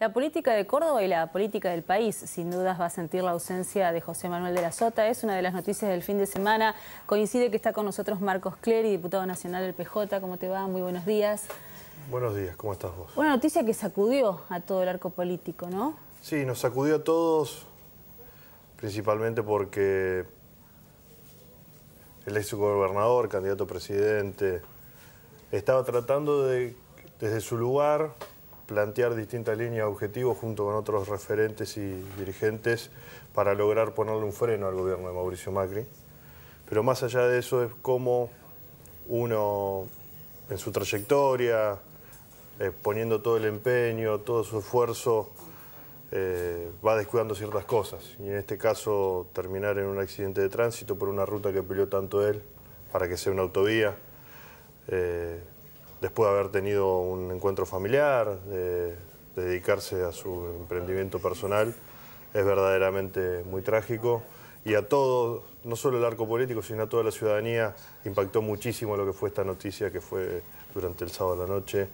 La política de Córdoba y la política del país sin dudas va a sentir la ausencia de José Manuel de la Sota. Es una de las noticias del fin de semana. Coincide que está con nosotros Marcos Clery, diputado nacional del PJ. ¿Cómo te va? Muy buenos días. Buenos días, ¿cómo estás vos? Una noticia que sacudió a todo el arco político, ¿no? Sí, nos sacudió a todos, principalmente porque el exgobernador, candidato a presidente, estaba tratando de, desde su lugar, plantear distintas líneas de objetivos junto con otros referentes y dirigentes para lograr ponerle un freno al gobierno de Mauricio Macri. Pero más allá de eso es como uno en su trayectoria, eh, poniendo todo el empeño, todo su esfuerzo, eh, va descuidando ciertas cosas. Y en este caso terminar en un accidente de tránsito por una ruta que peleó tanto él para que sea una autovía. Eh, después de haber tenido un encuentro familiar, de, dedicarse a su emprendimiento personal, es verdaderamente muy trágico. Y a todo, no solo el arco político, sino a toda la ciudadanía, impactó muchísimo lo que fue esta noticia que fue durante el sábado de la noche.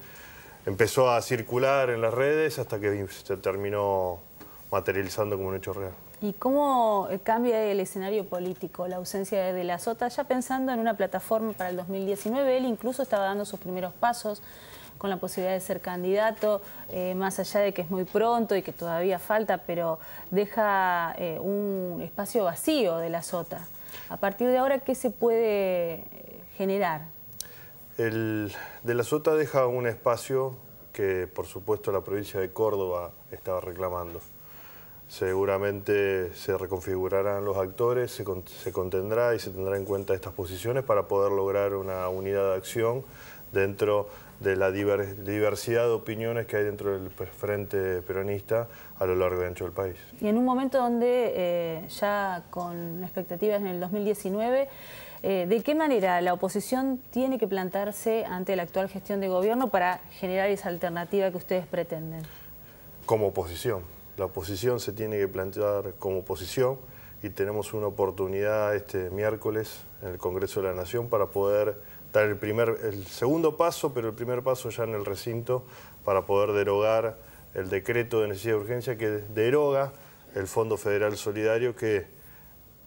Empezó a circular en las redes hasta que se terminó materializando como un hecho real. ¿Y cómo cambia el escenario político, la ausencia de la Sota? Ya pensando en una plataforma para el 2019, él incluso estaba dando sus primeros pasos con la posibilidad de ser candidato, eh, más allá de que es muy pronto y que todavía falta, pero deja eh, un espacio vacío de la Sota. A partir de ahora, ¿qué se puede eh, generar? El, de la Sota deja un espacio que, por supuesto, la provincia de Córdoba estaba reclamando seguramente se reconfigurarán los actores, se, contendrá y se tendrá en cuenta estas posiciones para poder lograr una unidad de acción dentro de la diversidad de opiniones que hay dentro del frente peronista a lo largo de ancho del país. Y en un momento donde eh, ya con expectativas en el 2019... Eh, ¿De qué manera la oposición tiene que plantarse ante la actual gestión de gobierno para generar esa alternativa que ustedes pretenden? Como oposición la oposición se tiene que plantear como oposición y tenemos una oportunidad este miércoles en el Congreso de la Nación para poder dar el, primer, el segundo paso, pero el primer paso ya en el recinto para poder derogar el decreto de necesidad de urgencia que deroga el Fondo Federal Solidario que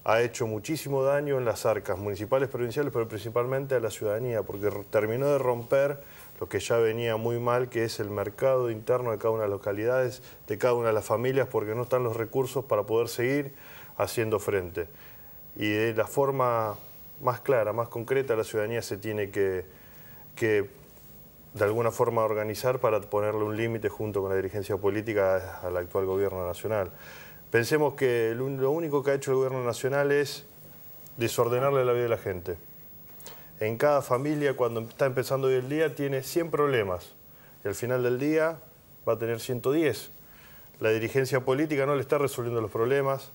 ha hecho muchísimo daño en las arcas municipales, provinciales, pero principalmente a la ciudadanía, porque terminó de romper lo que ya venía muy mal, que es el mercado interno de cada una de las localidades, de cada una de las familias, porque no están los recursos para poder seguir haciendo frente. Y de la forma más clara, más concreta, la ciudadanía se tiene que, de alguna forma organizar para ponerle un límite junto con la dirigencia política al actual gobierno nacional. Pensemos que lo único que ha hecho el gobierno nacional es desordenarle la vida de la gente en cada familia cuando está empezando hoy el día tiene 100 problemas y al final del día va a tener 110. La dirigencia política no le está resolviendo los problemas,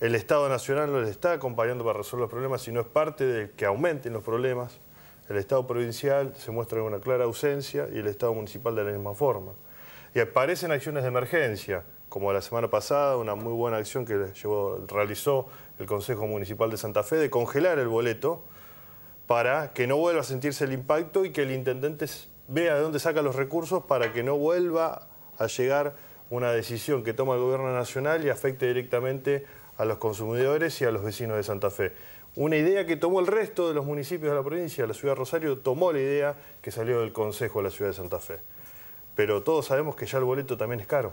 el Estado Nacional no le está acompañando para resolver los problemas, sino es parte de que aumenten los problemas. El Estado provincial se muestra en una clara ausencia y el Estado municipal de la misma forma. Y aparecen acciones de emergencia, como la semana pasada, una muy buena acción que llevó, realizó el Consejo Municipal de Santa Fe de congelar el boleto para que no vuelva a sentirse el impacto y que el intendente vea de dónde saca los recursos para que no vuelva a llegar una decisión que toma el gobierno nacional y afecte directamente a los consumidores y a los vecinos de Santa Fe. Una idea que tomó el resto de los municipios de la provincia, la ciudad de Rosario tomó la idea que salió del Consejo de la ciudad de Santa Fe. Pero todos sabemos que ya el boleto también es caro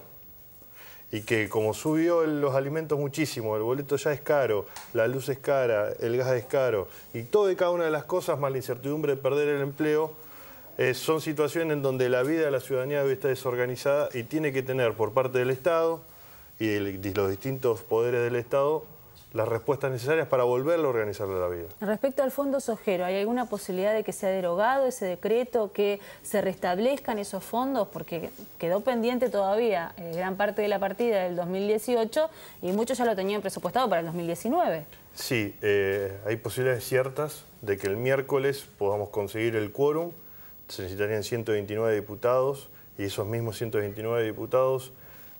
y que como subió los alimentos muchísimo, el boleto ya es caro, la luz es cara, el gas es caro, y todo y cada una de las cosas, más la incertidumbre de perder el empleo, eh, son situaciones en donde la vida de la ciudadanía está desorganizada y tiene que tener por parte del Estado y de los distintos poderes del Estado las respuestas necesarias para volverlo a organizar la vida. Respecto al fondo sojero, ¿hay alguna posibilidad de que sea derogado ese decreto, que se restablezcan esos fondos? Porque quedó pendiente todavía eh, gran parte de la partida del 2018 y muchos ya lo tenían presupuestado para el 2019. Sí, eh, hay posibilidades ciertas de que el miércoles podamos conseguir el quórum. Se necesitarían 129 diputados y esos mismos 129 diputados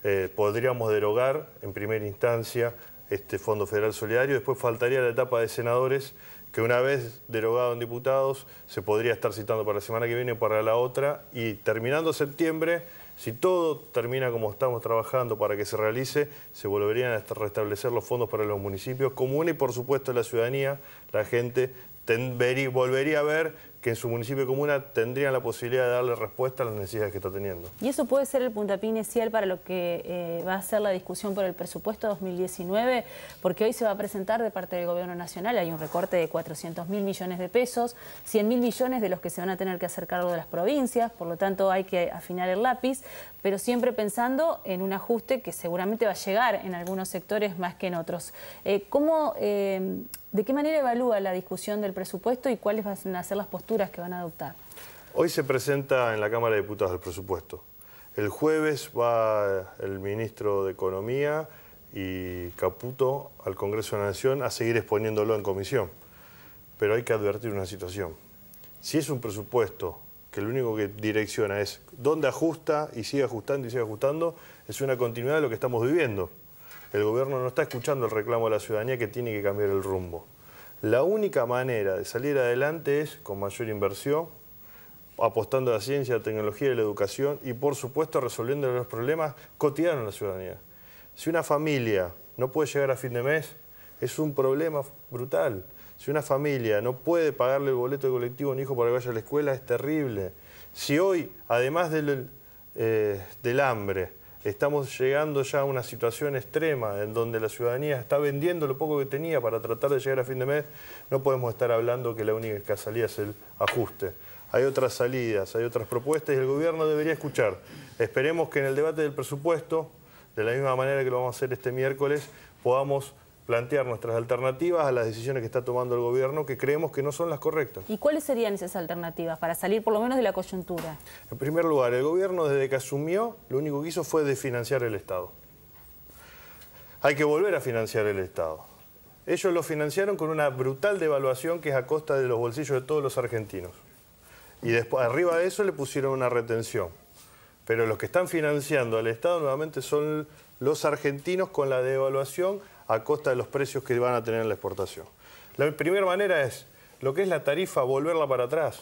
eh, podríamos derogar en primera instancia este Fondo Federal Solidario. Después faltaría la etapa de senadores, que una vez derogado en diputados, se podría estar citando para la semana que viene o para la otra. Y terminando septiembre, si todo termina como estamos trabajando para que se realice, se volverían a restablecer los fondos para los municipios comunes y, por supuesto, la ciudadanía, la gente, volvería a ver que en su municipio y comuna tendrían la posibilidad de darle respuesta a las necesidades que está teniendo. ¿Y eso puede ser el puntapié inicial para lo que eh, va a ser la discusión por el presupuesto 2019? Porque hoy se va a presentar de parte del Gobierno Nacional, hay un recorte de 400 mil millones de pesos, 100 mil millones de los que se van a tener que hacer cargo de las provincias, por lo tanto hay que afinar el lápiz, pero siempre pensando en un ajuste que seguramente va a llegar en algunos sectores más que en otros. Eh, ¿Cómo... Eh, ¿De qué manera evalúa la discusión del presupuesto y cuáles van a ser las posturas que van a adoptar? Hoy se presenta en la Cámara de Diputados el presupuesto. El jueves va el ministro de Economía y Caputo al Congreso de la Nación a seguir exponiéndolo en comisión. Pero hay que advertir una situación. Si es un presupuesto que lo único que direcciona es dónde ajusta y sigue ajustando y sigue ajustando, es una continuidad de lo que estamos viviendo. El gobierno no está escuchando el reclamo de la ciudadanía que tiene que cambiar el rumbo. La única manera de salir adelante es con mayor inversión, apostando a la ciencia, a la tecnología y la educación y, por supuesto, resolviendo los problemas cotidianos de la ciudadanía. Si una familia no puede llegar a fin de mes, es un problema brutal. Si una familia no puede pagarle el boleto de colectivo a un hijo para que vaya a la escuela, es terrible. Si hoy, además del, eh, del hambre, estamos llegando ya a una situación extrema en donde la ciudadanía está vendiendo lo poco que tenía para tratar de llegar a fin de mes, no podemos estar hablando que la única salida es el ajuste. Hay otras salidas, hay otras propuestas y el gobierno debería escuchar. Esperemos que en el debate del presupuesto, de la misma manera que lo vamos a hacer este miércoles, podamos plantear nuestras alternativas a las decisiones que está tomando el gobierno que creemos que no son las correctas. ¿Y cuáles serían esas alternativas para salir por lo menos de la coyuntura? En primer lugar, el gobierno desde que asumió lo único que hizo fue desfinanciar el Estado. Hay que volver a financiar el Estado. Ellos lo financiaron con una brutal devaluación que es a costa de los bolsillos de todos los argentinos. Y después, arriba de eso le pusieron una retención. Pero los que están financiando al Estado nuevamente son los argentinos con la devaluación a costa de los precios que van a tener en la exportación. La primera manera es lo que es la tarifa, volverla para atrás.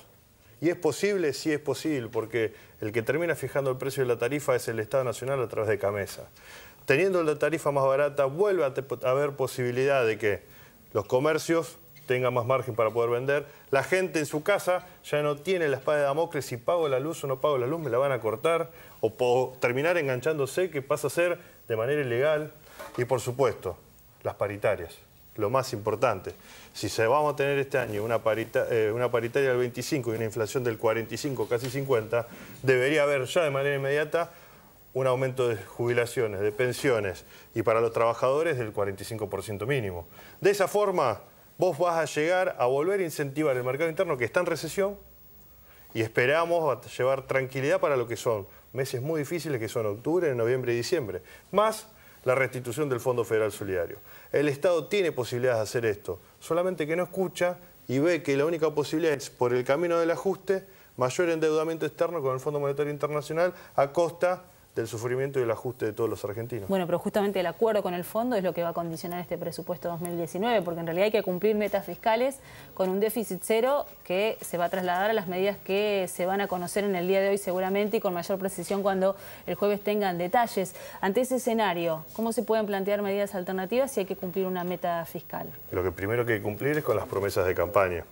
¿Y es posible? Sí es posible, porque el que termina fijando el precio de la tarifa es el Estado Nacional a través de Camesa. Teniendo la tarifa más barata, vuelve a haber posibilidad de que los comercios tengan más margen para poder vender. La gente en su casa ya no tiene la espada de Damocles, si pago la luz o no pago la luz, me la van a cortar. O terminar enganchándose, que pasa a ser de manera ilegal. Y por supuesto, las paritarias, lo más importante. Si se vamos a tener este año una, parita, eh, una paritaria del 25 y una inflación del 45, casi 50, debería haber ya de manera inmediata un aumento de jubilaciones, de pensiones y para los trabajadores del 45% mínimo. De esa forma, vos vas a llegar a volver a incentivar el mercado interno que está en recesión y esperamos llevar tranquilidad para lo que son meses muy difíciles que son octubre, noviembre y diciembre. Más la restitución del Fondo Federal Solidario. El Estado tiene posibilidades de hacer esto, solamente que no escucha y ve que la única posibilidad es por el camino del ajuste, mayor endeudamiento externo con el Fondo Monetario Internacional a costa del sufrimiento y el ajuste de todos los argentinos. Bueno, pero justamente el acuerdo con el fondo es lo que va a condicionar este presupuesto 2019, porque en realidad hay que cumplir metas fiscales con un déficit cero que se va a trasladar a las medidas que se van a conocer en el día de hoy seguramente y con mayor precisión cuando el jueves tengan detalles. Ante ese escenario, ¿cómo se pueden plantear medidas alternativas si hay que cumplir una meta fiscal? Lo que primero que hay que cumplir es con las promesas de campaña.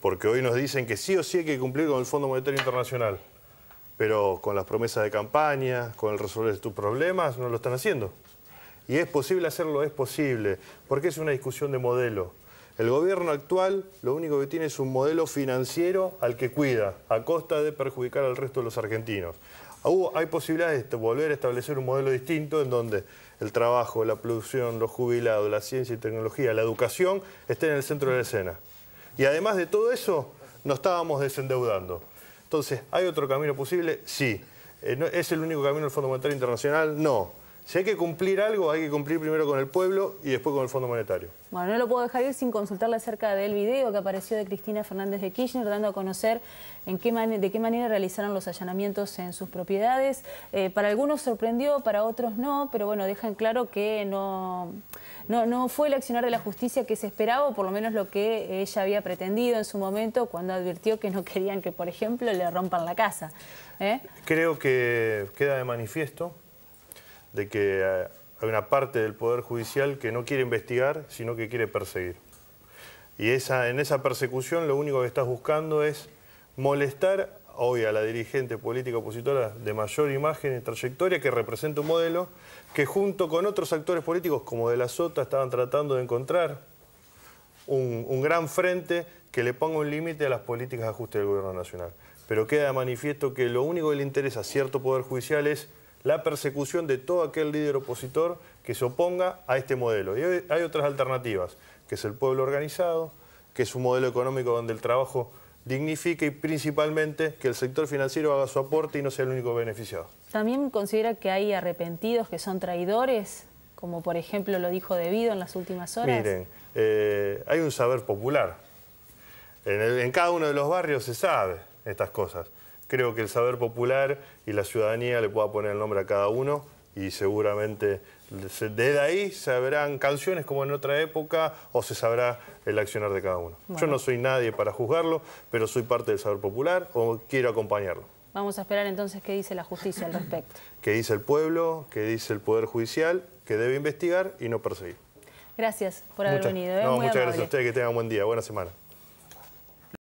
Porque hoy nos dicen que sí o sí hay que cumplir con el Fondo Monetario Internacional pero con las promesas de campaña, con el resolver tus problemas, no lo están haciendo. Y es posible hacerlo, es posible, porque es una discusión de modelo. El gobierno actual lo único que tiene es un modelo financiero al que cuida, a costa de perjudicar al resto de los argentinos. Hay posibilidades de volver a establecer un modelo distinto en donde el trabajo, la producción, los jubilados, la ciencia y tecnología, la educación estén en el centro de la escena. Y además de todo eso, nos estábamos desendeudando. Entonces, ¿hay otro camino posible? Sí. Eh, ¿Es el único camino del Fondo Monetario Internacional? No. Si hay que cumplir algo, hay que cumplir primero con el pueblo y después con el Fondo Monetario. Bueno, no lo puedo dejar ir sin consultarle acerca del video que apareció de Cristina Fernández de Kirchner, dando a conocer en de qué manera realizaron los allanamientos en sus propiedades. Eh, para algunos sorprendió, para otros no, pero bueno, dejan claro que no no, fue el accionar de la justicia que se esperaba, o por lo menos lo que ella había pretendido en su momento cuando advirtió que no querían que, por ejemplo, le rompan la casa. ¿eh? Creo que queda de manifiesto de que eh, hay una parte del Poder Judicial que no quiere investigar, sino que quiere perseguir. Y esa, en esa persecución lo único que estás buscando es molestar hoy a la dirigente política opositora de mayor imagen y trayectoria que representa un modelo que junto con otros actores políticos como de la Sota estaban tratando de encontrar un, gran frente que le ponga un límite a las políticas de ajuste del gobierno nacional. Pero queda de manifiesto que lo único que le interesa a cierto poder judicial es la persecución de todo aquel líder opositor que se oponga a este modelo. Y hay otras alternativas, que es el pueblo organizado, que es un modelo económico donde el trabajo dignifique y principalmente que el sector financiero haga su aporte y no sea el único beneficiado. ¿También considera que hay arrepentidos que son traidores, como por ejemplo lo dijo Debido en las últimas horas? Miren, eh, hay un saber popular. En, cada uno de los barrios se sabe estas cosas. Creo que el saber popular y la ciudadanía le pueda poner el nombre a cada uno y seguramente desde ahí se sabrán canciones como en otra época o se sabrá el accionar de cada uno. Yo no soy nadie para juzgarlo, pero soy parte del saber popular o quiero acompañarlo. Vamos a esperar entonces qué dice la justicia al respecto. qué dice el pueblo, qué dice el Poder Judicial, que debe investigar y no perseguir. Gracias por haber venido. ¿eh? muchas gracias a ustedes, que tengan buen día, buena semana.